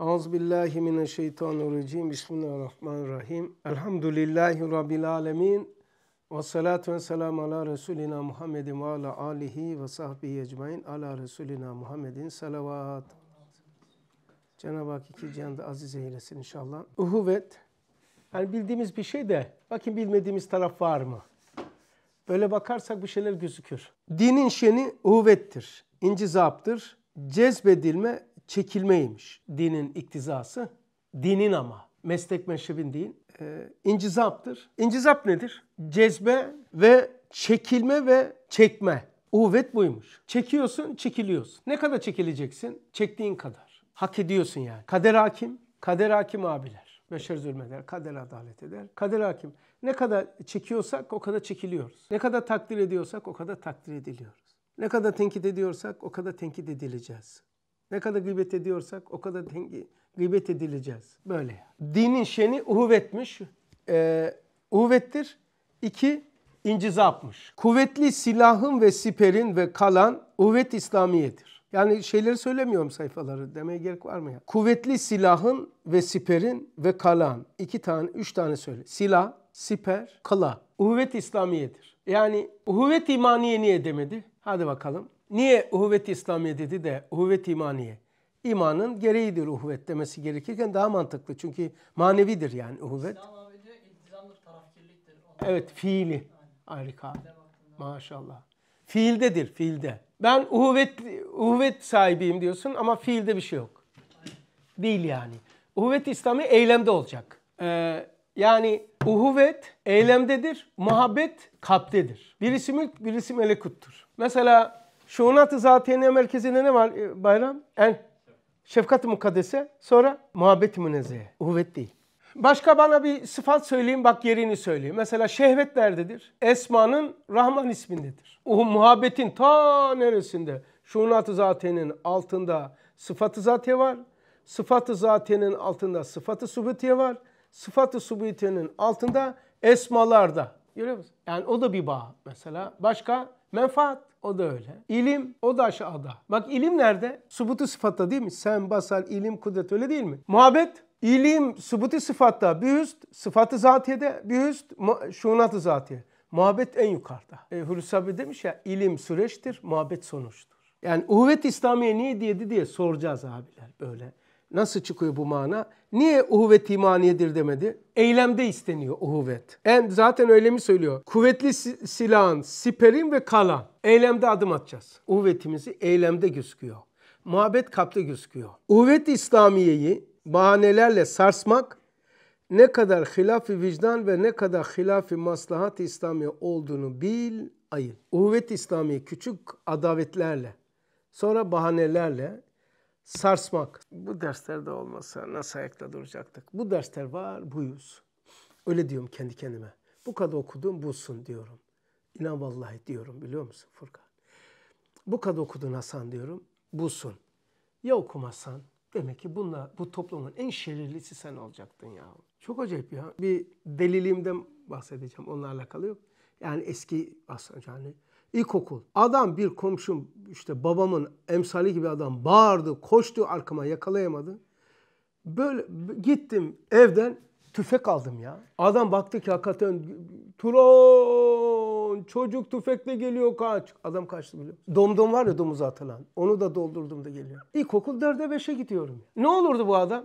Euzubillahi mineşşeytanirracim. Bismillahirrahmanirrahim. Elhamdülillahi rabbil alamin. Ve salatu ve selam ala Resulina Muhammedin ve ala alihi ve sahbihi ecmaîn. Ala Resulina Muhammedin salavat. Cenab-ı Hak iki cihanda aziz eylesin inşallah. Uhuvvet. Yani bildiğimiz bir şey de bakın bilmediğimiz taraf var mı? Böyle bakarsak bir şeyler gözükür. Dinin şeni uhuvvettir, incizaptır, cezbedilme, çekilmeymiş dinin iktizası. Dinin ama meslek meşrebin değil. E, incizaptır. İncizap nedir? Cezbe ve çekilme ve çekme. Uhvet buymuş. Çekiyorsun, çekiliyorsun. Ne kadar çekileceksin? Çektiğin kadar. Hak ediyorsun yani. Kader hakim, kader hakim abiler. Beşer zulmeder, kader adalet eder. Kader hakim. Ne kadar çekiyorsak o kadar çekiliyoruz. Ne kadar takdir ediyorsak o kadar takdir ediliyoruz. Ne kadar tenkit ediyorsak o kadar tenkit edileceğiz. Ne kadar gıybet ediyorsak o kadar dengi, gıybet edileceğiz. Böyle. Dinin şeni uhuvvetmiş. Ee, uhuvvettir. İki, incizapmış. Kuvvetli silahın ve siperin ve kalan uhuvvet İslamiyedir. Yani şeyleri söylemiyorum sayfaları demeye gerek var mı ya? Kuvvetli silahın ve siperin ve kalan. iki tane, üç tane söyle. Silah, siper, kala. Uhuvvet İslamiyedir. Yani uhuvvet imaniye niye demedi? Hadi bakalım. Niye uhuvvet-i İslamiye dedi de uhuvvet imaniye? İmanın gereğidir uhuvvet demesi gerekirken daha mantıklı. Çünkü manevidir yani uhuvvet. Evet fiili. Harika. Maşallah. Fiildedir, fiilde. Ben uhuvvet, uhuvvet sahibiyim diyorsun ama fiilde bir şey yok. Değil yani. Uhuvvet İslami eylemde olacak. Ee, yani uhuvvet eylemdedir, muhabbet kalptedir. Birisi mülk, birisi melekuttur. Mesela Şunat ı Zatiye merkezinde ne var e, bayram? En şefkat-ı mukaddese, sonra muhabbet-i münezzeye. Uhuvvet değil. Başka bana bir sıfat söyleyin bak yerini söyleyeyim. Mesela şehvet nerededir? Esma'nın Rahman ismindedir. Uh, muhabbetin ta neresinde? Şunat-ı Zatiye'nin altında sıfat-ı zatiye var. Sıfat-ı zatiye'nin altında sıfat-ı subutiye var. Sıfat-ı subutiye'nin altında esmalarda. Görüyor musun? Yani o da bir bağ mesela. Başka menfaat. O da öyle. İlim o da aşağıda. Bak ilim nerede? Subutu sıfatta değil mi? Sen basal ilim kudret öyle değil mi? Muhabbet ilim subutu sıfatta bir üst, sıfatı zatiyede bir üst, şunatı zatiye. Muhabbet en yukarıda. E, Hulusi abi demiş ya ilim süreçtir, muhabbet sonuçtur. Yani uhvet İslamiye niye diyedi diye soracağız abiler böyle. Nasıl çıkıyor bu mana? Niye uhuvvet imaniyedir demedi? Eylemde isteniyor uhuvvet. En zaten öyle mi söylüyor? Kuvvetli silahın, siperin ve kalan. Eylemde adım atacağız. Uhuvvetimizi eylemde gözüküyor. Muhabbet kapta gözüküyor. Uhuvvet İslamiye'yi bahanelerle sarsmak ne kadar hilaf-ı vicdan ve ne kadar hilaf-ı maslahat-ı İslamiye olduğunu bil, ayır. Uhuvvet-i İslamiye küçük adavetlerle, sonra bahanelerle sarsmak. Bu derslerde olmasa nasıl ayakta duracaktık? Bu dersler var, buyuz. Öyle diyorum kendi kendime. Bu kadar okudum, busun diyorum. İnan vallahi diyorum biliyor musun Furkan? Bu kadar okudun Hasan diyorum, busun. Ya okumasan demek ki bunla bu toplumun en şerirlisi sen olacaktın ya. Çok acayip ya. Bir deliliğimden bahsedeceğim onunla alakalı yok. Yani eski aslında yani İlkokul. Adam bir komşum işte babamın emsali gibi adam bağırdı, koştu arkama yakalayamadı. Böyle gittim evden tüfek aldım ya. Adam baktı ki hakikaten Turon çocuk tüfekle geliyor kaç. Adam kaçtı biliyor Domdom var ya domuza atılan. Onu da doldurdum da geliyor. İlkokul 4'e 5'e gidiyorum. Ya. Ne olurdu bu adam?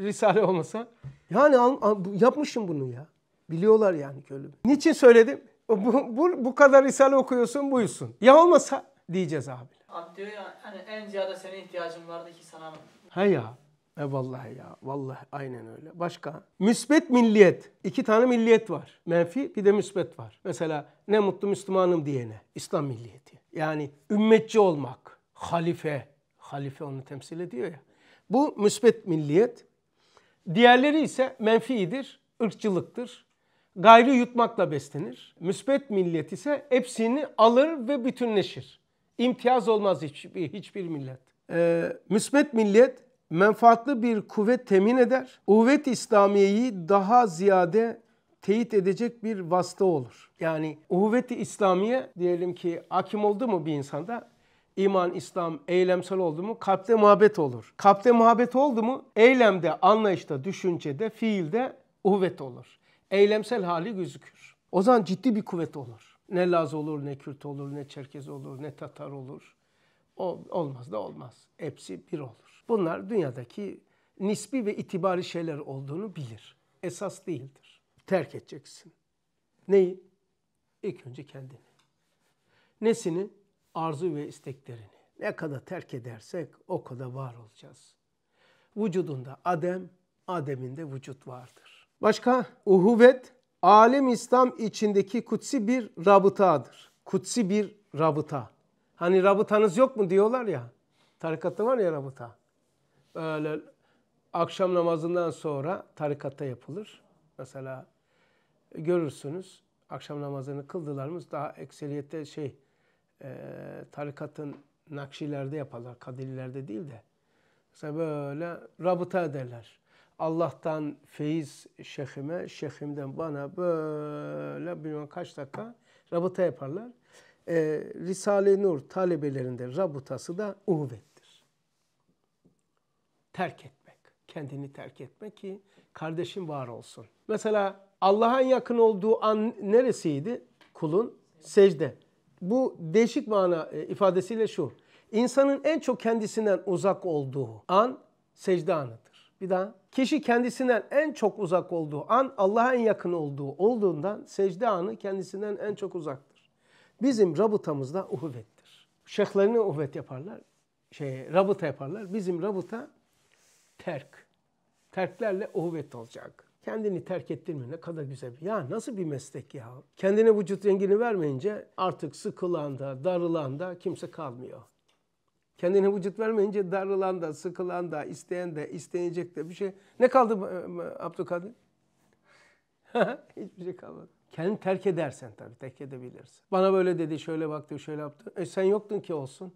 Risale olmasa. Yani yapmışım bunu ya. Biliyorlar yani köylü. Niçin söyledim? Bu, bu, bu kadar risale okuyorsun buysun. Ya olmasa diyeceğiz abi. Abi diyor ya hani en ziyade senin ihtiyacın vardı ki sana. He ya. E vallahi ya. Vallahi aynen öyle. Başka? Müsbet milliyet. İki tane milliyet var. Menfi bir de müsbet var. Mesela ne mutlu Müslümanım diyene. İslam milliyeti. Yani ümmetçi olmak. Halife. Halife onu temsil ediyor ya. Bu müsbet milliyet. Diğerleri ise menfiidir, ırkçılıktır, Gayrı yutmakla beslenir. Müsbet millet ise hepsini alır ve bütünleşir. İmtiyaz olmaz hiçbir, hiçbir millet. Ee, müsbet millet menfaatlı bir kuvvet temin eder. Uvvet İslamiyeyi daha ziyade teyit edecek bir vasıta olur. Yani uhuvveti İslamiye diyelim ki hakim oldu mu bir insanda İman İslam eylemsel oldu mu kalpte muhabbet olur. Kalpte muhabbet oldu mu eylemde, anlayışta, düşüncede, fiilde uhuvvet olur eylemsel hali gözükür. O zaman ciddi bir kuvvet olur. Ne Laz olur, ne Kürt olur, ne Çerkez olur, ne Tatar olur. O, olmaz da olmaz. Hepsi bir olur. Bunlar dünyadaki nispi ve itibari şeyler olduğunu bilir. Esas değildir. Terk edeceksin. Neyi? İlk önce kendini. Nesini? Arzu ve isteklerini. Ne kadar terk edersek o kadar var olacağız. Vücudunda Adem, Adem'in vücut vardır. Başka uhuvvet alem İslam içindeki kutsi bir rabıtadır. Kutsi bir rabıta. Hani rabıtanız yok mu diyorlar ya. Tarikatta var ya rabıta. Böyle akşam namazından sonra tarikatta yapılır. Mesela görürsünüz akşam namazını kıldılarımız daha ekseriyette şey e, tarikatın nakşilerde yaparlar. Kadililerde değil de. Mesela böyle rabıta ederler. Allah'tan feyiz şehime, şehimden bana böyle bilmem kaç dakika rabıta yaparlar. E, Risale-i Nur talebelerinde rabıtası da uhvettir. Terk etmek, kendini terk etmek ki kardeşin var olsun. Mesela Allah'a yakın olduğu an neresiydi? Kulun secde. Bu değişik mana e, ifadesiyle şu. İnsanın en çok kendisinden uzak olduğu an secde anıdır. Bir daha Kişi kendisinden en çok uzak olduğu an Allah'a en yakın olduğu olduğundan secde anı kendisinden en çok uzaktır. Bizim rabıtamızda uhuvvettir. Şeyhlerine uhuvvet yaparlar. Şey, rabıta yaparlar. Bizim rabıta terk. Terklerle uhuvvet olacak. Kendini terk ettirmiyor. Ne kadar güzel. Ya nasıl bir meslek ya? Kendine vücut rengini vermeyince artık sıkılanda, darılanda kimse kalmıyor. Kendine vücut vermeyince darılan da, sıkılan da, isteyen de, istenecek de bir şey. Ne kaldı e, Abdülkadir? Hiçbir şey kalmadı. Kendini terk edersen tabii, terk edebilirsin. Bana böyle dedi, şöyle baktı, şöyle yaptı. E sen yoktun ki olsun.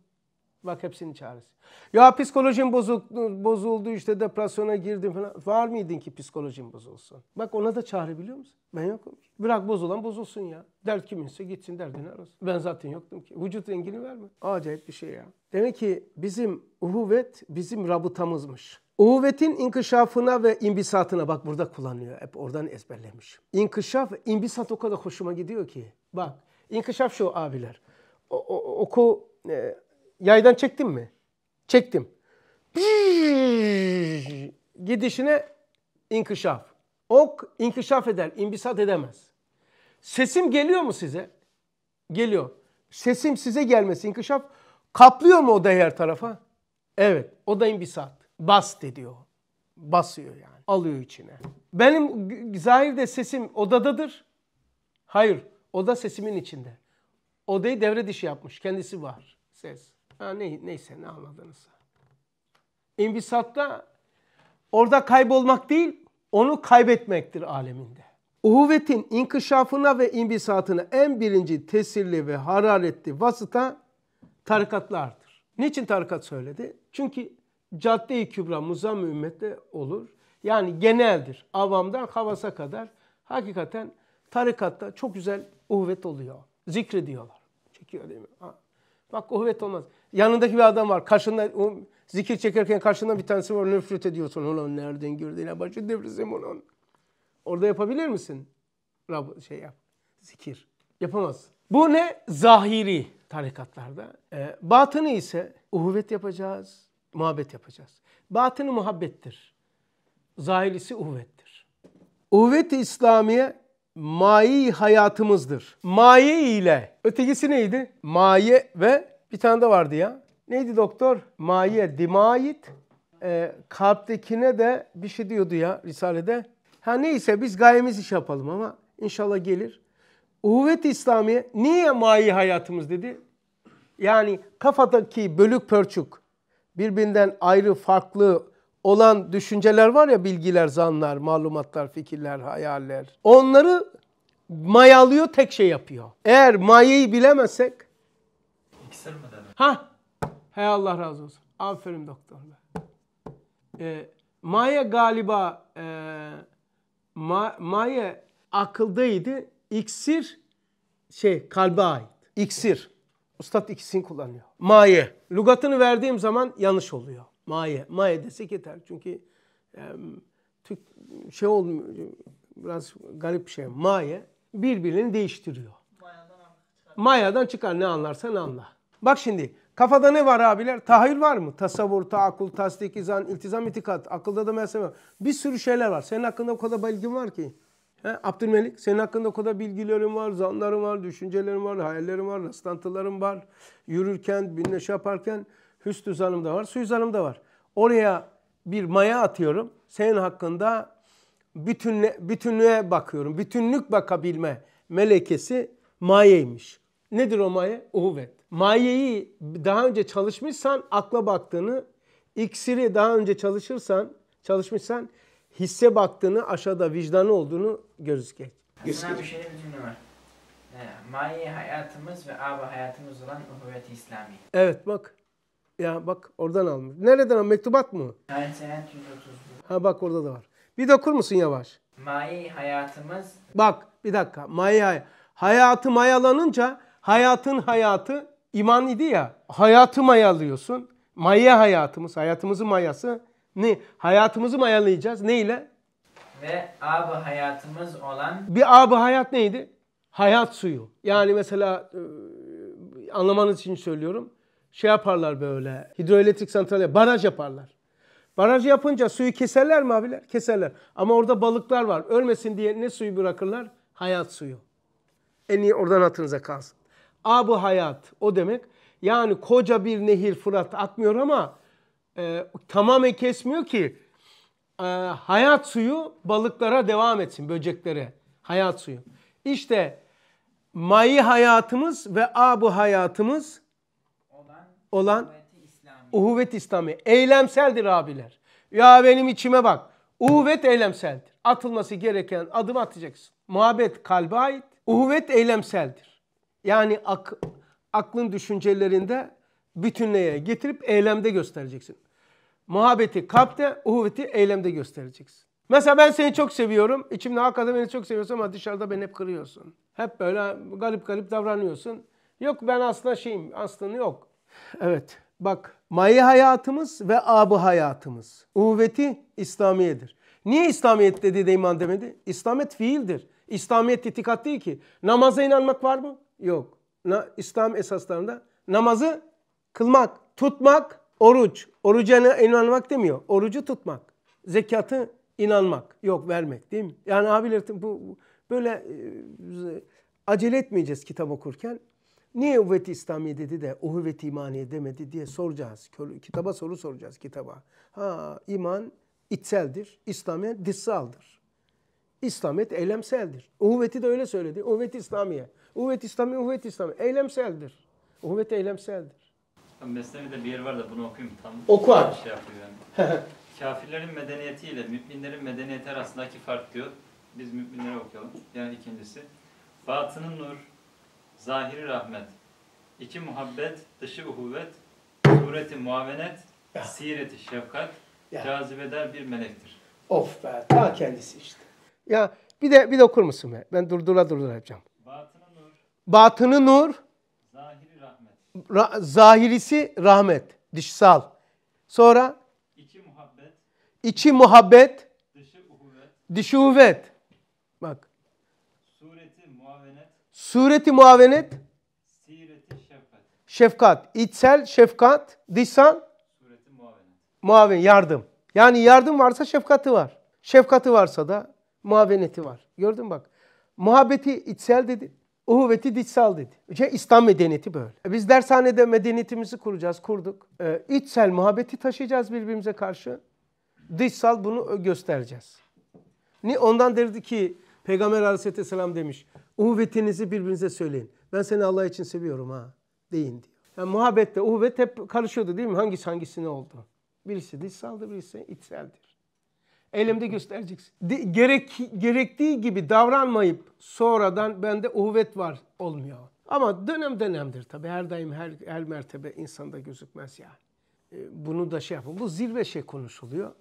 Bak hepsinin çaresi. Ya psikolojim bozuk, bozuldu işte depresyona girdim falan. Var mıydın ki psikolojim bozulsun? Bak ona da çare biliyor musun? Ben yokum. Bırak bozulan bozulsun ya. Dert kiminse gitsin derdini arasın. Ben zaten yoktum ki. Vücut rengini verme. Acayip bir şey ya. Demek ki bizim uhuvvet bizim rabıtamızmış. Uhuvvetin inkışafına ve imbisatına bak burada kullanıyor. Hep oradan ezberlemiş. İnkışaf ve imbisat o kadar hoşuma gidiyor ki. Bak inkışaf şu abiler. O, o, oku e, yaydan çektim mi? Çektim. Gidişine inkışaf. Ok inkışaf eder, imbisat edemez. Sesim geliyor mu size? Geliyor. Sesim size gelmesi inkışaf. kaplıyor mu odayı her tarafa? Evet. O da imbisat. Bas diyor. Basıyor yani. Alıyor içine. Benim zahirde sesim odadadır. Hayır. Oda sesimin içinde. Odayı devre dışı yapmış. Kendisi var. Ses. Ha, ne, neyse ne anladınız. İnvisatta orada kaybolmak değil, onu kaybetmektir aleminde. Uhuvvetin inkışafına ve inbisatına en birinci tesirli ve hararetli vasıta tarikatlardır. Niçin tarikat söyledi? Çünkü cadde-i kübra muzam ümmette olur. Yani geneldir. Avamdan havasa kadar hakikaten tarikatta çok güzel uhvet oluyor. diyorlar. Çekiyor değil mi? Ha. Bak kuvvet olmaz. Yanındaki bir adam var. Karşında o zikir çekerken karşında bir tanesi var. Nefret ediyorsun. Ulan nereden gördün? Ya başı devrilsin onun. Orada yapabilir misin? Rab şey yap. Zikir. Yapamaz. Bu ne? Zahiri tarikatlarda. E, batını ise uhuvvet yapacağız. Muhabbet yapacağız. Batını muhabbettir. Zahirisi uhuvvettir. Uhuvvet-i İslamiye mai hayatımızdır. Maye ile. Ötekisi neydi? Maye ve bir tane de vardı ya. Neydi doktor? Maye, dimait. E, kalptekine de bir şey diyordu ya Risale'de. Ha neyse biz gayemiz iş yapalım ama inşallah gelir. Uhuvvet İslamiye niye mayi hayatımız dedi? Yani kafadaki bölük pörçük birbirinden ayrı farklı olan düşünceler var ya bilgiler, zanlar, malumatlar, fikirler, hayaller. Onları mayalıyor, tek şey yapıyor. Eğer mayayı bilemezsek... İksir mi Ha, Hey Allah razı olsun. Aferin doktorlar. Ee, maya galiba e, ma, maya akıldaydı. İksir şey kalbe ait. İksir. Ustad ikisini kullanıyor. Maye. Lugatını verdiğim zaman yanlış oluyor. Maye. Maye desek yeter. Çünkü Türk şey olmuyor. Biraz garip bir şey. Maye birbirini değiştiriyor. Mayadan, çıkar. Mayadan çıkar ne anlarsan anla. Bak şimdi kafada ne var abiler? Tahir var mı? Tasavvur, taakul, tasdik, izan, iltizam, itikat. Akılda da mesele var. Bir sürü şeyler var. Senin hakkında o kadar bilgin var ki. He, Abdülmelik senin hakkında o kadar bilgilerin var, zanların var, düşüncelerin var, hayallerin var, rastlantılarım var. Yürürken, binneş yaparken hüsnü zanım da var, suizanım da var. Oraya bir maya atıyorum. Senin hakkında bütünle, bütünlüğe bakıyorum. Bütünlük bakabilme melekesi mayeymiş. Nedir o maye? Uhuvvet. Mayeyi daha önce çalışmışsan akla baktığını, iksiri daha önce çalışırsan, çalışmışsan hisse baktığını, aşağıda vicdanı olduğunu gözükecek. Buna bir şeyin bütünü var. Ee, maye hayatımız ve aba hayatımız olan uhuvvet-i İslami. Evet bak. Ya bak oradan almış. Nereden almış? Mektubat mı? Yani senet 130. Ha bak orada da var. Bir de okur musun yavaş? Mayi hayatımız. Bak bir dakika. Mayi hay hayatı mayalanınca hayatın hayatı iman idi ya. Hayatı mayalıyorsun. Maya hayatımız, hayatımızın mayası. Ne? Hayatımızı mayalayacağız. Ne ile? Ve abı hayatımız olan. Bir abı hayat neydi? Hayat suyu. Yani mesela anlamanız için söylüyorum şey yaparlar böyle. Hidroelektrik santrali baraj yaparlar. Baraj yapınca suyu keserler mi abiler? Keserler. Ama orada balıklar var. Ölmesin diye ne suyu bırakırlar? Hayat suyu. En iyi oradan hatırınıza kalsın. Abu hayat o demek. Yani koca bir nehir Fırat atmıyor ama e, tamamen kesmiyor ki e, hayat suyu balıklara devam etsin, böceklere. Hayat suyu. İşte mayi hayatımız ve abu hayatımız olan uhuvvet İslami. Eylemseldir abiler. Ya benim içime bak. Uhuvvet eylemseldir. Atılması gereken adım atacaksın. Muhabbet kalbe ait. Uhuvvet eylemseldir. Yani ak aklın düşüncelerinde bütünlüğe getirip eylemde göstereceksin. Muhabbeti kalpte, uhuvveti eylemde göstereceksin. Mesela ben seni çok seviyorum. İçimde hakikaten beni çok seviyorsun ama dışarıda beni hep kırıyorsun. Hep böyle garip garip davranıyorsun. Yok ben aslında şeyim, aslında yok. Evet bak mayi hayatımız ve abı hayatımız. Uhveti İslamiyedir. Niye İslamiyet dedi de iman demedi? İslamiyet fiildir. İslamiyet itikat değil ki. Namaza inanmak var mı? Yok. Na, İslam esaslarında namazı kılmak, tutmak, oruç. Oruca inanmak demiyor. Orucu tutmak. Zekatı inanmak. Yok vermek değil mi? Yani abiler bu, bu böyle e, acele etmeyeceğiz kitap okurken. Niye uhvet İslamiye dedi de o uhvet İmaniye demedi diye soracağız. Kitaba soru soracağız kitaba. Ha iman içseldir, İslamiyet dışsaldır. İslamiyet eylemseldir. Uhveti de öyle söyledi. uhvet İslamiye. Uhvet-i İslamiye, Uhvet-i İslamiye. Eylemseldir. Uhvet eylemseldir. Mesnevi'de bir yer var da bunu okuyayım tam. Oku abi. Şey yapıyor yani. Kafirlerin medeniyetiyle müminlerin medeniyeti arasındaki fark diyor. Biz müminlere okuyalım. Yani ikincisi. Batının nur, zahiri rahmet, iki muhabbet, dışı uhuvvet, sureti muavenet, siireti şefkat, ya. cazibedar bir melektir. Of be, ta kendisi işte. Ya bir de bir de okur musun be? Ben durdura durdura yapacağım. Batını nur. Batını nur. Zahiri rahmet. Ra zahirisi rahmet, dışsal. Sonra İki muhabbet. İçi muhabbet. Dışı uhuvvet. Dışı uhuvvet. Sureti muavenet. Sireti şefkat. Şefkat. İçsel şefkat. Dışsal. Sureti muavenet. Muavin yardım. Yani yardım varsa şefkati var. Şefkati varsa da muaveneti var. Gördün mü bak. Muhabbeti içsel dedi. uhuveti dişsal dedi. İşte İslam medeniyeti böyle. E biz dershanede medeniyetimizi kuracağız, kurduk. Ee, içsel muhabbeti taşıyacağız birbirimize karşı. Dışsal bunu göstereceğiz. Ni Ondan derdi ki Peygamber aleyhisselam demiş. Uhvetinizi birbirinize söyleyin. Ben seni Allah için seviyorum ha deyin diyor. Yani muhabbette uhvet hep karışıyordu değil mi? Hangisi hangisine oldu? Birisi dışsaldır, birisi içseldir. Elimde göstereceksin. De, gerek, gerektiği gibi davranmayıp sonradan bende uhvet var olmuyor. Ama dönem dönemdir tabii. Her daim her, her mertebe insanda gözükmez yani. E, bunu da şey yapın. Bu zirve şey konuşuluyor.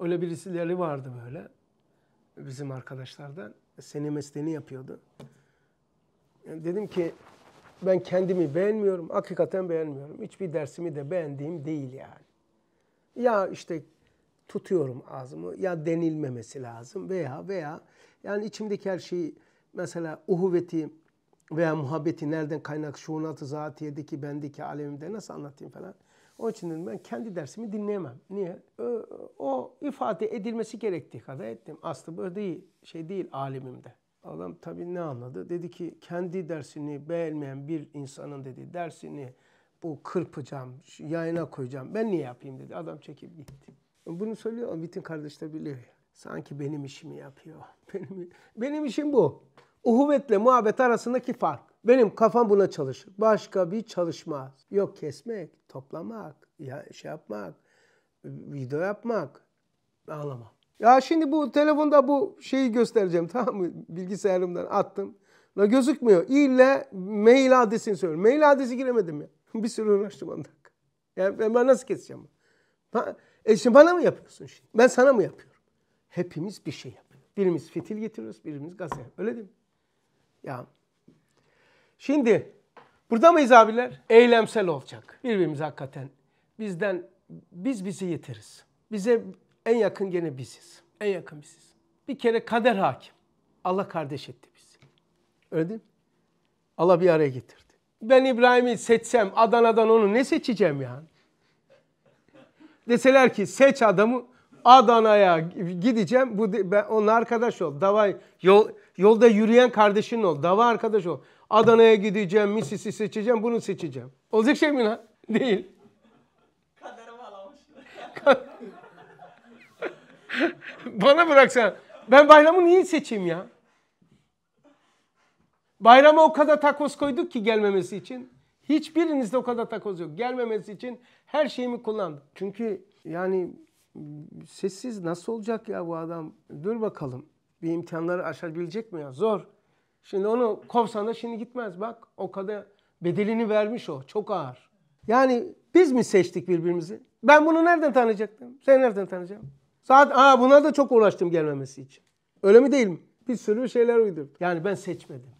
Öyle birisileri vardı böyle bizim arkadaşlardan. E, Seni mesleğini yapıyordu. Yani dedim ki ben kendimi beğenmiyorum. Hakikaten beğenmiyorum. Hiçbir dersimi de beğendiğim değil yani. Ya işte tutuyorum ağzımı ya denilmemesi lazım veya veya yani içimdeki her şeyi mesela uhuveti veya muhabbeti nereden kaynak şuunatı zatiyedeki bendeki alemimde nasıl anlatayım falan. Onun için dedim ben kendi dersimi dinleyemem. Niye? O, o ifade edilmesi gerektiği kadar ettim. Aslı böyle değil, şey değil Alimim de. Adam tabii ne anladı? Dedi ki kendi dersini beğenmeyen bir insanın dedi dersini bu kırpacağım, yayına koyacağım. Ben niye yapayım dedi. Adam çekip gitti. Bunu söylüyor ama bütün kardeşler biliyor ya. Sanki benim işimi yapıyor. Benim, benim işim bu. Uhuvvetle muhabbet arasındaki fark. Benim kafam buna çalışır. Başka bir çalışma. Yok kesmek, toplamak, ya şey yapmak, video yapmak. Ağlamam. Ya şimdi bu telefonda bu şeyi göstereceğim tamam mı? Bilgisayarımdan attım. La gözükmüyor. İlle mail adresini söylüyorum. Mail adresi giremedim ya. bir sürü uğraştım ondan. Yani ben nasıl keseceğim? Ha, e şimdi bana mı yapıyorsun şimdi? Ben sana mı yapıyorum? Hepimiz bir şey yapıyoruz. Birimiz fitil getiriyoruz, birimiz gazete. Öyle değil mi? Ya Şimdi burada mıyız abiler? Eylemsel olacak. birbirimiz hakikaten bizden biz bizi yeteriz. Bize en yakın gene biziz. En yakın biziz. Bir kere kader hakim. Allah kardeş etti bizi. Öyle değil mi? Allah bir araya getirdi. Ben İbrahim'i seçsem Adana'dan onu ne seçeceğim yani? Deseler ki seç adamı Adana'ya gideceğim. Bu ben onun arkadaş ol. Davay yol yolda yürüyen kardeşin ol. Dava arkadaş ol. Adana'ya gideceğim, Missis'i seçeceğim, bunu seçeceğim. Olacak şey mi lan? Değil. Kaderim alamış. Bana bıraksan. Ben bayramı niye seçeyim ya? Bayrama o kadar takoz koyduk ki gelmemesi için. Hiçbirinizde o kadar takoz yok. Gelmemesi için her şeyimi kullandım. Çünkü yani sessiz nasıl olacak ya bu adam? Dur bakalım. Bir imkanları aşabilecek mi ya? Zor. Şimdi onu kovsan da şimdi gitmez. Bak o kadar bedelini vermiş o. Çok ağır. Yani biz mi seçtik birbirimizi? Ben bunu nereden tanıyacaktım? Sen nereden tanıyacaksın? Saat aa buna da çok uğraştım gelmemesi için. Öyle mi değil mi? Bir sürü şeyler uydurdum. Yani ben seçmedim.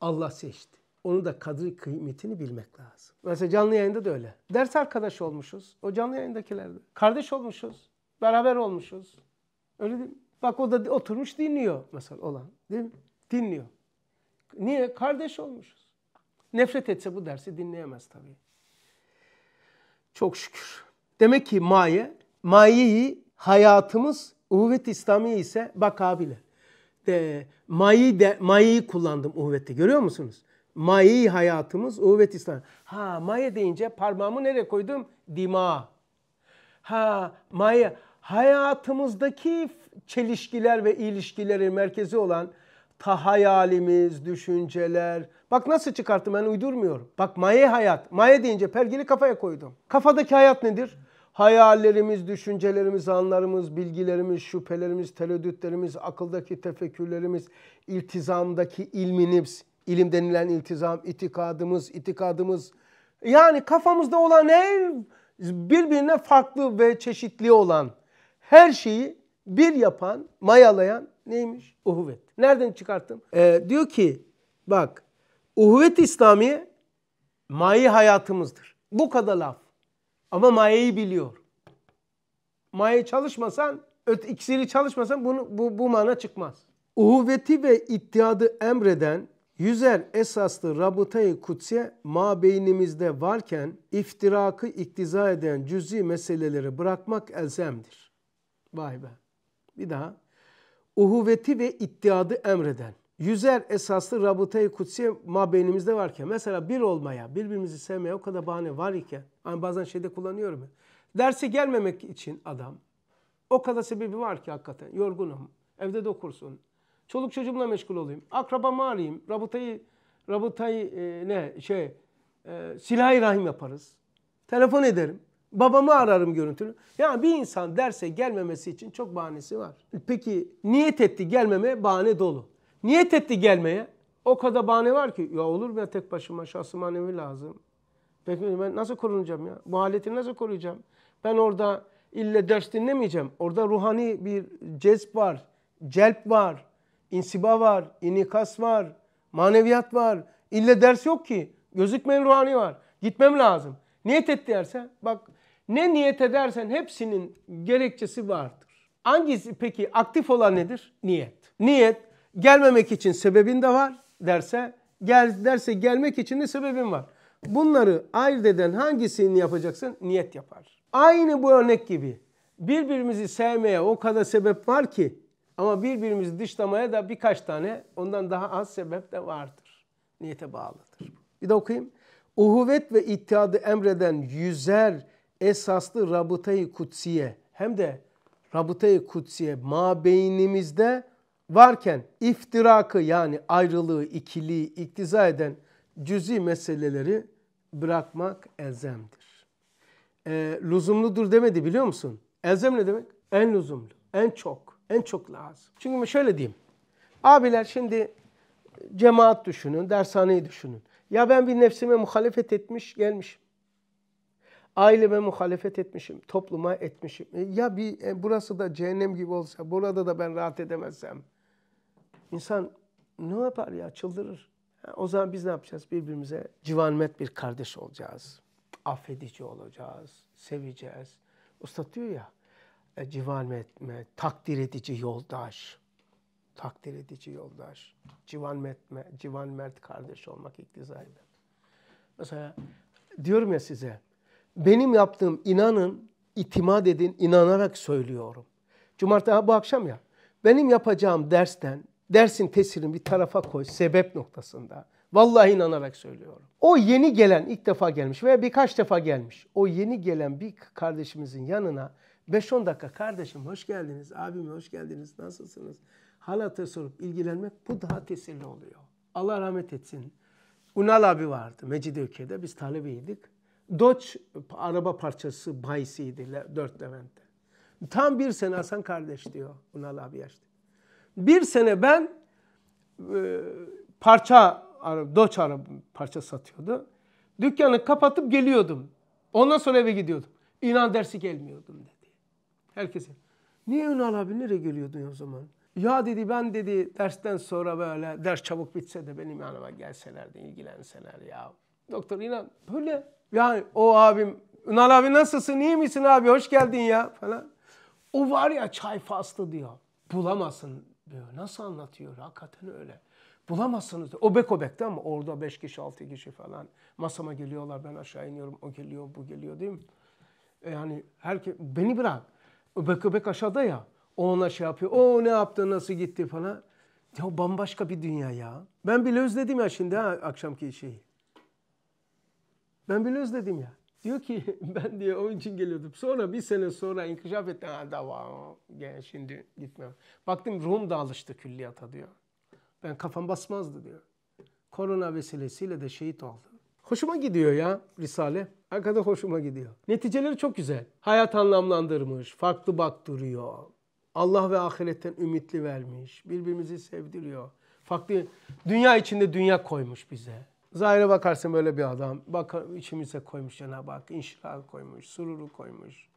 Allah seçti. Onu da kadri kıymetini bilmek lazım. Mesela canlı yayında da öyle. Ders arkadaş olmuşuz. O canlı yayındakilerde. Kardeş olmuşuz. Beraber olmuşuz. Öyle değil mi? Bak o da oturmuş dinliyor mesela olan. Değil mi? Dinliyor. Niye? Kardeş olmuşuz. Nefret etse bu dersi dinleyemez tabii. Çok şükür. Demek ki maye, mayeyi hayatımız Uhuvvet-i İslami ise bak abiler. De, mayi de, mayeyi kullandım uhuvvette görüyor musunuz? Mayeyi hayatımız uhuvvet İslami. Ha maye deyince parmağımı nereye koydum? Dima. Ha maye hayatımızdaki çelişkiler ve ilişkilerin merkezi olan tahayalimiz, düşünceler. Bak nasıl çıkarttım ben uydurmuyorum. Bak maye hayat. Maye deyince pergili kafaya koydum. Kafadaki hayat nedir? Hayallerimiz, düşüncelerimiz, anlarımız, bilgilerimiz, şüphelerimiz, teledütlerimiz, akıldaki tefekkürlerimiz, iltizamdaki ilminiz, ilim denilen iltizam, itikadımız, itikadımız. Yani kafamızda olan her birbirine farklı ve çeşitli olan her şeyi bir yapan, mayalayan neymiş? Uhuvvet. Nereden çıkarttım? Ee, diyor ki bak uhuvvet İslamiye mayi hayatımızdır. Bu kadar laf. Ama mayeyi biliyor. Maye çalışmasan, öt iksiri çalışmasan bunu, bu, bu mana çıkmaz. Uhuvveti ve ittihadı emreden Yüzer esaslı rabıtayı kutsiye ma beynimizde varken iftirakı iktiza eden cüzi meseleleri bırakmak elzemdir. Vay be. Bir daha uhuveti ve ittihadı emreden, yüzer esaslı rabıtayı kutsiye mabeynimizde varken, mesela bir olmaya, birbirimizi sevmeye o kadar bahane var iken, hani bazen şeyde kullanıyorum ya, derse gelmemek için adam, o kadar sebebi var ki hakikaten, yorgunum, evde de okursun, çoluk çocuğumla meşgul olayım, akrabamı arayayım, rabıtayı, rabıtayı e, ne şey, e, silah rahim yaparız, telefon ederim. Babamı ararım görüntülü. Yani bir insan derse gelmemesi için çok bahanesi var. Peki niyet etti gelmemeye bahane dolu. Niyet etti gelmeye o kadar bahane var ki ya olur mu ya tek başıma şahsı manevi lazım. Peki ben nasıl korunacağım ya? Bu haleti nasıl koruyacağım? Ben orada ille ders dinlemeyeceğim. Orada ruhani bir cezb var, celp var, insiba var, inikas var, maneviyat var. İlle ders yok ki. Gözükmeyen ruhani var. Gitmem lazım. Niyet etti derse bak ne niyet edersen hepsinin gerekçesi vardır. Hangisi peki aktif olan nedir? Niyet. Niyet gelmemek için sebebin de var derse, gel derse gelmek için de sebebin var. Bunları ayırt eden hangisini yapacaksın? Niyet yapar. Aynı bu örnek gibi birbirimizi sevmeye o kadar sebep var ki ama birbirimizi dışlamaya da birkaç tane ondan daha az sebep de vardır. Niyete bağlıdır. Bir de okuyayım. Uhuvvet ve ittihadı emreden yüzer esaslı rabıtayı kutsiye hem de rabıtayı kutsiye ma beynimizde varken iftirakı yani ayrılığı, ikiliği iktiza eden cüzi meseleleri bırakmak elzemdir. E, lüzumludur demedi biliyor musun? Elzem ne demek? En lüzumlu, en çok, en çok lazım. Çünkü şöyle diyeyim. Abiler şimdi cemaat düşünün, dershaneyi düşünün. Ya ben bir nefsime muhalefet etmiş gelmişim. Aileme muhalefet etmişim, topluma etmişim. E, ya bir e, burası da cehennem gibi olsa, burada da ben rahat edemezsem. İnsan ne yapar ya? Çıldırır. o zaman biz ne yapacağız? Birbirimize civanmet bir kardeş olacağız. Affedici olacağız, seveceğiz. Usta diyor ya, e, civanmetme, takdir edici yoldaş. Takdir edici yoldaş. Civanmetme, civanmert kardeş olmak iktiza eder. Mesela diyorum ya size, benim yaptığım inanın, itimat edin, inanarak söylüyorum. Cumartesi ha bu akşam ya. Benim yapacağım dersten, dersin tesirini bir tarafa koy sebep noktasında. Vallahi inanarak söylüyorum. O yeni gelen ilk defa gelmiş veya birkaç defa gelmiş. O yeni gelen bir kardeşimizin yanına 5-10 dakika kardeşim hoş geldiniz, abim hoş geldiniz, nasılsınız? halatı sorup ilgilenmek bu daha tesirli oluyor. Allah rahmet etsin. Unal abi vardı Mecidiyeköy'de biz talebeydik. Dodge araba parçası bayisiydi 4 Levent'te. Tam bir sene Hasan kardeş diyor Unal abi yaşlı. Bir sene ben e, parça, Dodge araba parça satıyordu. Dükkanı kapatıp geliyordum. Ondan sonra eve gidiyordum. İnan dersi gelmiyordum dedi. Herkese. Niye Ünal abi nereye geliyordun o zaman? Ya dedi ben dedi dersten sonra böyle ders çabuk bitse de benim yanıma gelseler ilgilenseler ya. Doktor inan böyle yani o abim Ünal abi nasılsın iyi misin abi hoş geldin ya falan. O var ya çay faslı diyor. Bulamazsın diyor. Nasıl anlatıyor hakikaten öyle. Bulamazsınız. diyor. O bek o bekti ama orada beş kişi altı kişi falan. Masama geliyorlar ben aşağı iniyorum. O geliyor bu geliyor değil mi? E, yani herkes beni bırak. bek o bek aşağıda ya. O ona şey yapıyor. O ne yaptı nasıl gitti falan. Ya bambaşka bir dünya ya. Ben bile özledim ya şimdi ha akşamki şeyi. Ben bile dedim ya. Diyor ki ben diye onun için geliyordum. Sonra bir sene sonra inkişaf etti. Ha dava gel şimdi gitmem. Baktım Rum da alıştı külliyata diyor. Ben kafam basmazdı diyor. Korona vesilesiyle de şehit oldu. Hoşuma gidiyor ya Risale. Hakikaten hoşuma gidiyor. Neticeleri çok güzel. Hayat anlamlandırmış, farklı bak duruyor. Allah ve ahiretten ümitli vermiş. Birbirimizi sevdiriyor. Farklı dünya içinde dünya koymuş bize. Zahire bakarsın böyle bir adam. Bak içimize koymuş cenab bak Hak. İnşirah koymuş, sururu koymuş,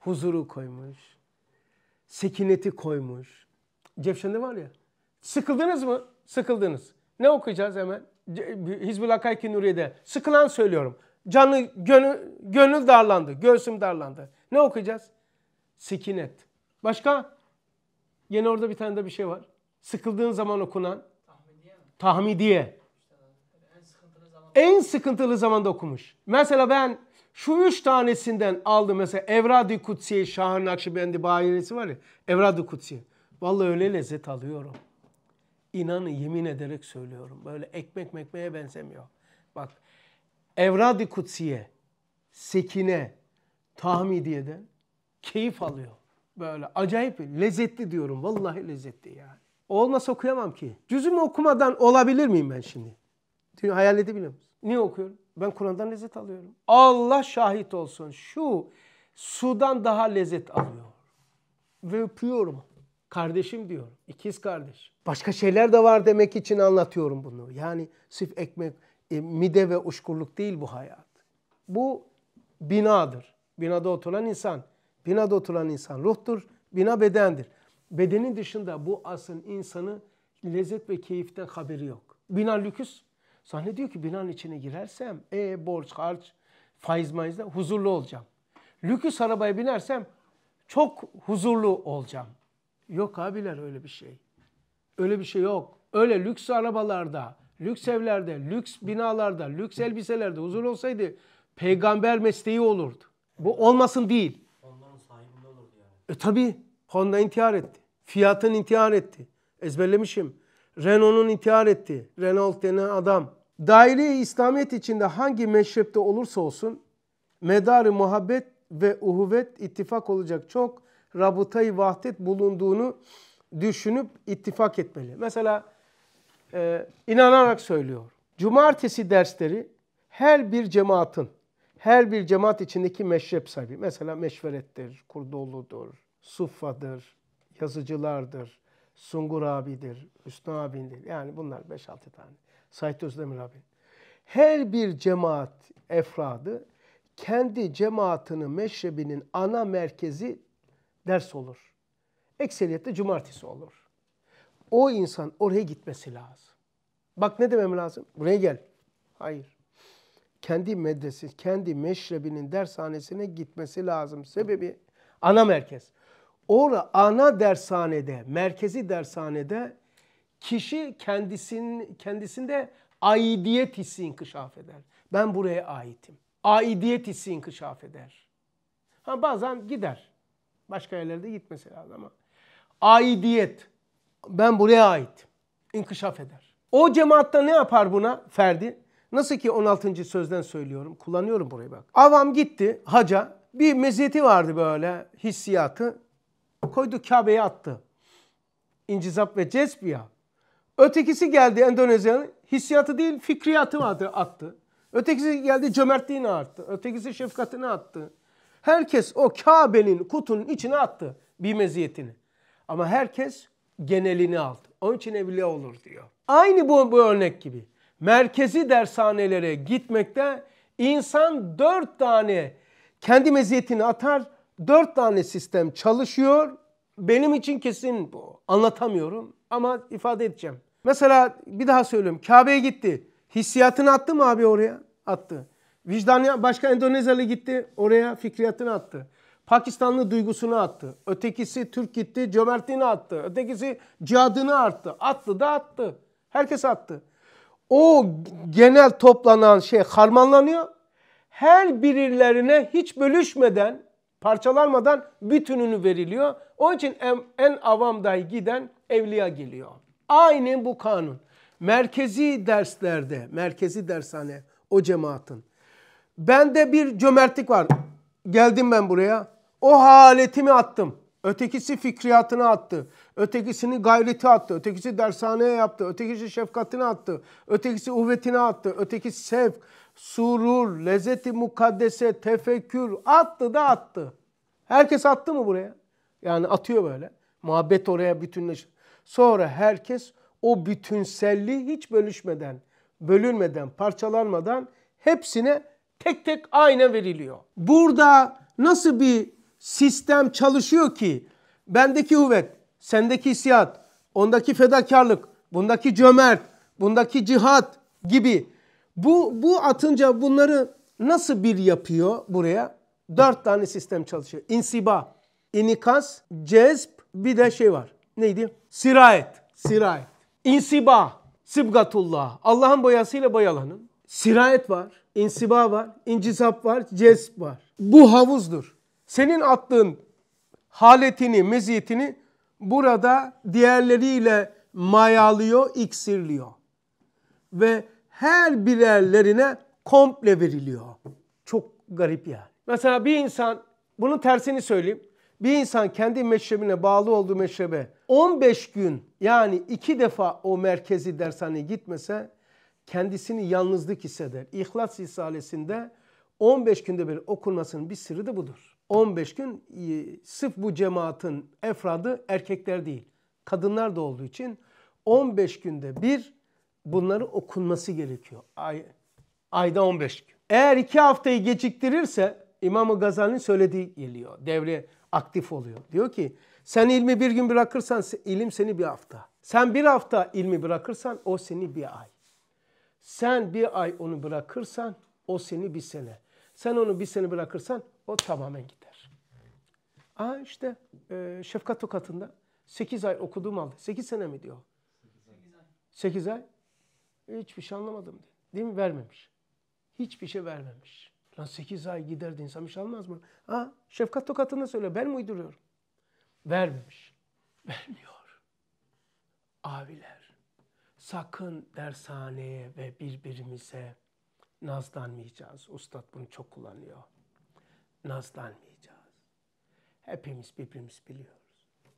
huzuru koymuş, sekineti koymuş. Cevşen'de var ya. Sıkıldınız mı? Sıkıldınız. Ne okuyacağız hemen? Hizbullah Kayki Nuriye'de. Sıkılan söylüyorum. Canı, gönül, gönül darlandı. Göğsüm darlandı. Ne okuyacağız? Sekinet. Başka? Yine orada bir tane de bir şey var. Sıkıldığın zaman okunan. Tahmidiye. Tahmidiye en sıkıntılı zamanda okumuş. Mesela ben şu üç tanesinden aldım. Mesela Evrad-ı Kutsiye, Şahin Nakşibendi Bahiresi var ya. Evrad-ı Kutsiye. Vallahi öyle lezzet alıyorum. İnanın yemin ederek söylüyorum. Böyle ekmek mekmeye benzemiyor. Bak Evrad-ı Kutsiye, Sekine, Tahmidiye'den keyif alıyor. Böyle acayip lezzetli diyorum. Vallahi lezzetli yani. Olmasa okuyamam ki. Cüzümü okumadan olabilir miyim ben şimdi? Hayal edebiliyor musun? Niye okuyorum? Ben Kur'an'dan lezzet alıyorum. Allah şahit olsun. Şu sudan daha lezzet alıyor. Ve öpüyorum. Kardeşim diyor. İkiz kardeş. Başka şeyler de var demek için anlatıyorum bunu. Yani sif ekmek, e, mide ve uşkurluk değil bu hayat. Bu binadır. Binada oturan insan. Binada oturan insan ruhtur. Bina bedendir. Bedenin dışında bu asın insanı lezzet ve keyiften haberi yok. Bina lüküs Sahne diyor ki binanın içine girersem e borç harç faiz maizle huzurlu olacağım. Lüküs arabaya binersem çok huzurlu olacağım. Yok abiler öyle bir şey. Öyle bir şey yok. Öyle lüks arabalarda, lüks evlerde, lüks binalarda, lüks elbiselerde huzur olsaydı peygamber mesleği olurdu. Bu olmasın değil. Honda'nın sahibinde olurdu yani. E tabi Honda intihar etti. Fiat'ın intihar etti. Ezberlemişim. Renault'un intihar etti. Renault denen adam daire İslamiyet içinde hangi meşrepte olursa olsun medarı muhabbet ve uhuvvet ittifak olacak çok rabıtayı vahdet bulunduğunu düşünüp ittifak etmeli. Mesela e, inanarak söylüyor. Cumartesi dersleri her bir cemaatin, her bir cemaat içindeki meşrep sahibi. Mesela meşverettir, kurdoludur, suffadır, yazıcılardır, Sungur abidir, Hüsnü abidir. Yani bunlar 5-6 tane. Said Özdemir abi. Her bir cemaat efradı kendi cemaatinin meşrebinin ana merkezi ders olur. Ekseriyette cumartesi olur. O insan oraya gitmesi lazım. Bak ne demem lazım? Buraya gel. Hayır. Kendi medresi, kendi meşrebinin dershanesine gitmesi lazım. Sebebi ana merkez. Orada ana dershanede, merkezi dershanede kişi kendisin, kendisinde aidiyet hissi inkişaf eder. Ben buraya aitim. Aidiyet hissi inkişaf eder. Ha bazen gider. Başka yerlerde gitmesi lazım ama. Aidiyet. Ben buraya ait. İnkişaf eder. O cemaatta ne yapar buna Ferdi? Nasıl ki 16. sözden söylüyorum. Kullanıyorum burayı bak. Avam gitti haca. Bir meziyeti vardı böyle hissiyatı. Koydu Kabe'ye attı. İncizap ve cezbiya. Ötekisi geldi Endonezya'nın hissiyatı değil fikriyatı vardı attı. Ötekisi geldi cömertliğini arttı. Ötekisi şefkatini attı. Herkes o Kabe'nin kutunun içine attı bir meziyetini. Ama herkes genelini aldı. Onun için evliya olur diyor. Aynı bu, bu örnek gibi. Merkezi dershanelere gitmekte insan dört tane kendi meziyetini atar. Dört tane sistem çalışıyor. Benim için kesin bu. Anlatamıyorum ama ifade edeceğim. Mesela bir daha söylüyorum. Kabe'ye gitti. Hissiyatını attı mı abi oraya? Attı. Vicdan başka Endonezyalı gitti. Oraya fikriyatını attı. Pakistanlı duygusunu attı. Ötekisi Türk gitti. Cömertliğini attı. Ötekisi cihadını attı. Attı da attı. Herkes attı. O genel toplanan şey harmanlanıyor. Her birilerine hiç bölüşmeden, parçalarmadan bütününü veriliyor. Onun için en, en avam dahi giden evliya geliyor. Aynı bu kanun. Merkezi derslerde, merkezi dershane o cemaatin. Bende bir cömertlik var. Geldim ben buraya. O haletimi attım. Ötekisi fikriyatını attı. Ötekisini gayreti attı. Ötekisi dershaneye yaptı. Ötekisi şefkatini attı. Ötekisi uhvetini attı. Ötekisi sevk, surur, lezzeti mukaddese, tefekkür attı da attı. Herkes attı mı buraya? Yani atıyor böyle. Muhabbet oraya bütünleşir. Sonra herkes o bütünselliği hiç bölüşmeden, bölünmeden, parçalanmadan hepsine tek tek ayna veriliyor. Burada nasıl bir sistem çalışıyor ki bendeki kuvvet, sendeki hissiyat, ondaki fedakarlık, bundaki cömert, bundaki cihat gibi bu, bu atınca bunları nasıl bir yapıyor buraya? Dört tane sistem çalışıyor. İnsiba, inikas, cezb bir de şey var. Neydi? Sirayet, sirayet. İnsiba, sibgatullah. Allah'ın boyasıyla boyalanın. Sirayet var, insiba var, incisap var, cesp var. Bu havuzdur. Senin attığın haletini, meziyetini burada diğerleriyle mayalıyor, iksirliyor. Ve her birerlerine komple veriliyor. Çok garip ya. Mesela bir insan, bunun tersini söyleyeyim bir insan kendi meşrebine bağlı olduğu meşrebe 15 gün yani iki defa o merkezi dershaneye gitmese kendisini yalnızlık hisseder. İhlas Risalesi'nde 15 günde bir okunmasının bir sırrı da budur. 15 gün e, sırf bu cemaatin efradı erkekler değil kadınlar da olduğu için 15 günde bir bunları okunması gerekiyor. Ay, ayda 15 gün. Eğer iki haftayı geciktirirse İmam-ı Gazali'nin söylediği geliyor. Devre aktif oluyor. Diyor ki sen ilmi bir gün bırakırsan ilim seni bir hafta. Sen bir hafta ilmi bırakırsan o seni bir ay. Sen bir ay onu bırakırsan o seni bir sene. Sen onu bir sene bırakırsan o tamamen gider. Aa işte e, şefkat tokatında 8 ay okuduğum halde. 8 sene mi diyor? 8 ay. 8 ay. Hiçbir şey anlamadım diyor. Değil mi? Vermemiş. Hiçbir şey vermemiş. Lan 8 ay giderdi insan bir şey almaz mı? Ha şefkat tokatını söyle ben mi uyduruyorum? Vermemiş. Vermiyor. Abiler sakın dershaneye ve birbirimize nazlanmayacağız. Ustad bunu çok kullanıyor. Nazlanmayacağız. Hepimiz birbirimiz biliyoruz.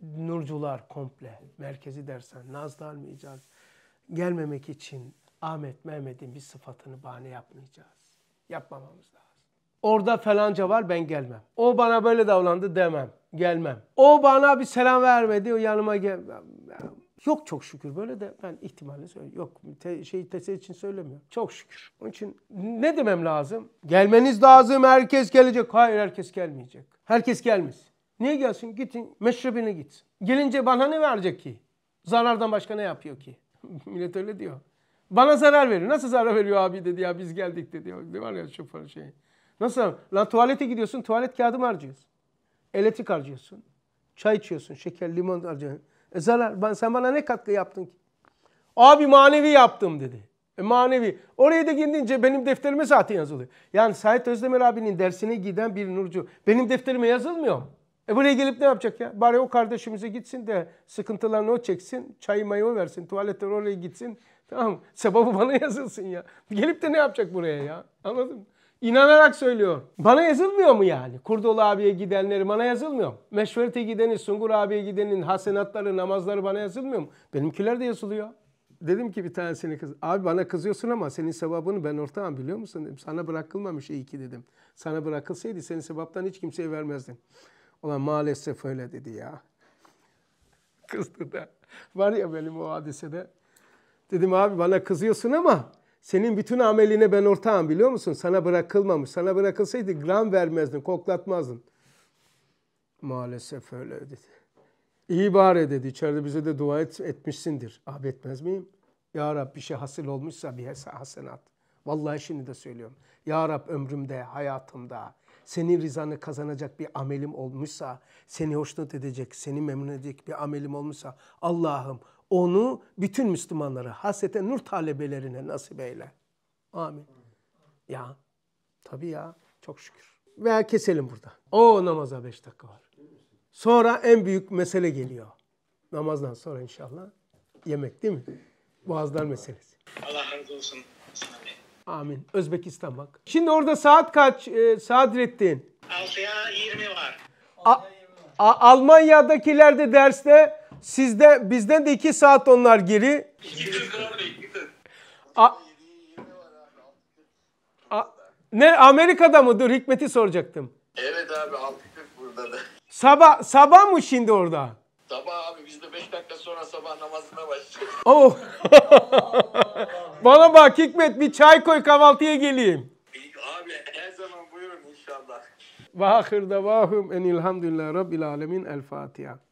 Nurcular komple merkezi dersen nazlanmayacağız. Gelmemek için Ahmet Mehmet'in bir sıfatını bahane yapmayacağız. Yapmamamız lazım. Orada falanca var ben gelmem. O bana böyle davrandı demem. Gelmem. O bana bir selam vermedi. O yanıma gel. Yok çok şükür böyle de ben ihtimalle söylüyorum. Yok te, şey tese için söylemiyorum. Çok şükür. Onun için ne demem lazım? Gelmeniz lazım. Herkes gelecek. Hayır herkes gelmeyecek. Herkes gelmez Niye gelsin? Gitin meşrebine git Gelince bana ne verecek ki? Zarardan başka ne yapıyor ki? Millet öyle diyor. Bana zarar veriyor. Nasıl zarar veriyor abi dedi ya biz geldik dedi. Ne var ya çok fazla şey. Nasıl? Lan tuvalete gidiyorsun, tuvalet kağıdı mı harcıyorsun? Elektrik harcıyorsun. Çay içiyorsun, şeker, limon harcıyorsun. E zarar, ben, sen bana ne katkı yaptın ki? Abi manevi yaptım dedi. E manevi. Oraya da gidince benim defterime zaten yazılıyor. Yani Sait Özdemir abinin dersine giden bir nurcu. Benim defterime yazılmıyor. E buraya gelip ne yapacak ya? Bari o kardeşimize gitsin de sıkıntılarını o çeksin. Çayı mayo versin. Tuvaletler oraya gitsin. Tamam Sebabı bana yazılsın ya. Gelip de ne yapacak buraya ya? Anladın mı? İnanarak söylüyor. Bana yazılmıyor mu yani? Kurdoğlu abiye gidenleri bana yazılmıyor mu? Meşverete gideni, Sungur abiye gidenin hasenatları, namazları bana yazılmıyor mu? Benimkiler de yazılıyor. Dedim ki bir tanesini kız, abi bana kızıyorsun ama senin sevabını ben ortağım biliyor musun dedim. Sana bırakılmamış iyi ki dedim. Sana bırakılsaydı senin sevaptan hiç kimseye vermezdim. Ulan maalesef öyle dedi ya. Kızdı da. Var ya benim o hadisede. Dedim abi bana kızıyorsun ama senin bütün ameline ben ortağım biliyor musun? Sana bırakılmamış. Sana bırakılsaydı gram vermezdin, koklatmazdın. Maalesef öyle dedi. İyi bari dedi. İçeride bize de dua et, etmişsindir. Abi etmez miyim? Ya Rab bir şey hasıl olmuşsa bir hasenat. Vallahi şimdi de söylüyorum. Ya Rab ömrümde, hayatımda senin rızanı kazanacak bir amelim olmuşsa, seni hoşnut edecek, seni memnun edecek bir amelim olmuşsa Allah'ım onu bütün Müslümanlara, hasete nur talebelerine nasip eyle. Amin. Ya, tabii ya, çok şükür. Veya keselim burada. O namaza beş dakika var. Sonra en büyük mesele geliyor. Namazdan sonra inşallah yemek değil mi? Boğazlar meselesi. Allah razı olsun. Amin. Özbekistan bak. Şimdi orada saat kaç e, Sadrettin? 6'ya 20 var. A- var. A- Almanya'dakiler de derste Sizde bizden de 2 saat onlar geri. 240 abi ne Amerika'da mı? Dur Hikmet'i soracaktım. Evet abi 6.40 burada da. Sabah sabah mı şimdi orada? Sabah abi biz de 5 dakika sonra sabah namazına başlayacağız. Oh. Bana bak Hikmet bir çay koy kahvaltıya geleyim. Abi her zaman buyurun inşallah. Ve ahir davahum en ilhamdülillah rabbil alemin el Fatiha.